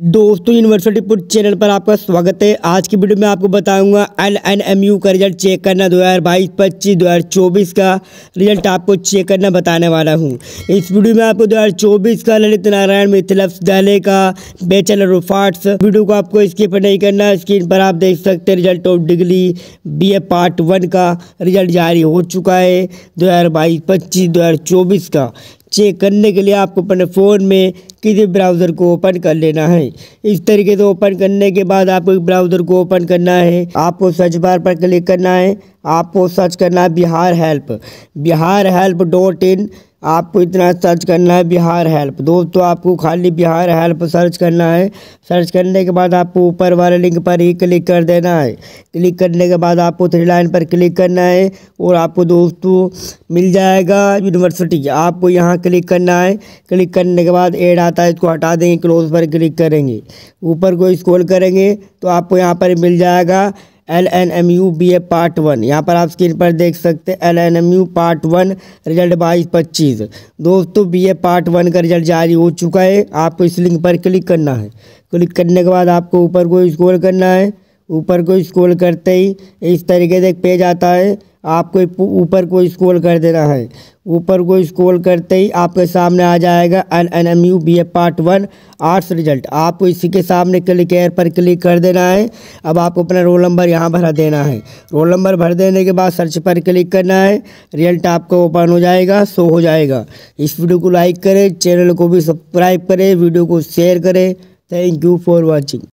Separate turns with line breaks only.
दोस्तों university put channel पर आपका स्वागत है आज की वीडियो में आपको बताऊंगा एल एन एम यू का रिजल्ट चेक करना दो हज़ार बाईस पच्चीस दो हज़ार चौबीस का रिजल्ट आपको चेक करना बताने वाला हूं इस वीडियो में आपको दो हज़ार चौबीस का ललित नारायण मिथिल दहले का बैचलर ऑफ आर्ट्स वीडियो को आपको स्किप नहीं करना स्क्रीन पर आप देख सकते हैं result of degree B A part one का रिजल्ट जारी हो चुका है दो हज़ार बाईस पच्चीस दो हज़ार चौबीस का चेक करने के लिए आपको अपने फ़ोन में किसी ब्राउज़र को ओपन कर लेना है इस तरीके से ओपन करने के बाद आपको ब्राउज़र को ओपन करना है आपको सर्च बार पर क्लिक करना है आपको सर्च करना है Bihar help Bihar help dot in आपको इतना सर्च करना है बिहार हेल्प दोस्तों आपको खाली बिहार हेल्प सर्च करना है सर्च करने के बाद आपको ऊपर वाले लिंक पर ही क्लिक कर देना है क्लिक करने के बाद आपको थ्री लाइन पर क्लिक करना है और आपको दोस्तों मिल जाएगा यूनिवर्सिटी आपको यहाँ क्लिक करना है क्लिक करने के बाद एड आता है इसको हटा देंगे क्लोज पर क्लिक करेंगे ऊपर को स्क्रॉल करेंगे तो आपको यहाँ पर मिल जाएगा L N M U B A part one यहाँ पर आप स्क्रीन पर देख सकते हैं L N M U part one result बाईस पच्चीस दोस्तों बी ए पार्ट वन का रिजल्ट जारी हो चुका है आपको इस लिंक पर क्लिक करना है क्लिक करने के बाद आपको ऊपर को स्क्रॉल करना है ऊपर को स्क्रॉल करते ही इस तरीके से एक पेज आता है आपको ऊपर को स्क्रॉल कर देना है ऊपर को स्क्रॉल करते ही आपके सामने आ जाएगा N N M U B A part one arts result आपको इसी के सामने क्लिक एयर पर क्लिक कर देना है अब आपको अपना रोल नंबर यहाँ भरा देना है रोल नंबर भर देने के बाद सर्च पर क्लिक करना है रिजल्ट आपका ओपन हो जाएगा शो हो जाएगा इस वीडियो को लाइक करें चैनल को भी सब्सक्राइब करें वीडियो को शेयर करें थैंक यू फॉर वॉचिंग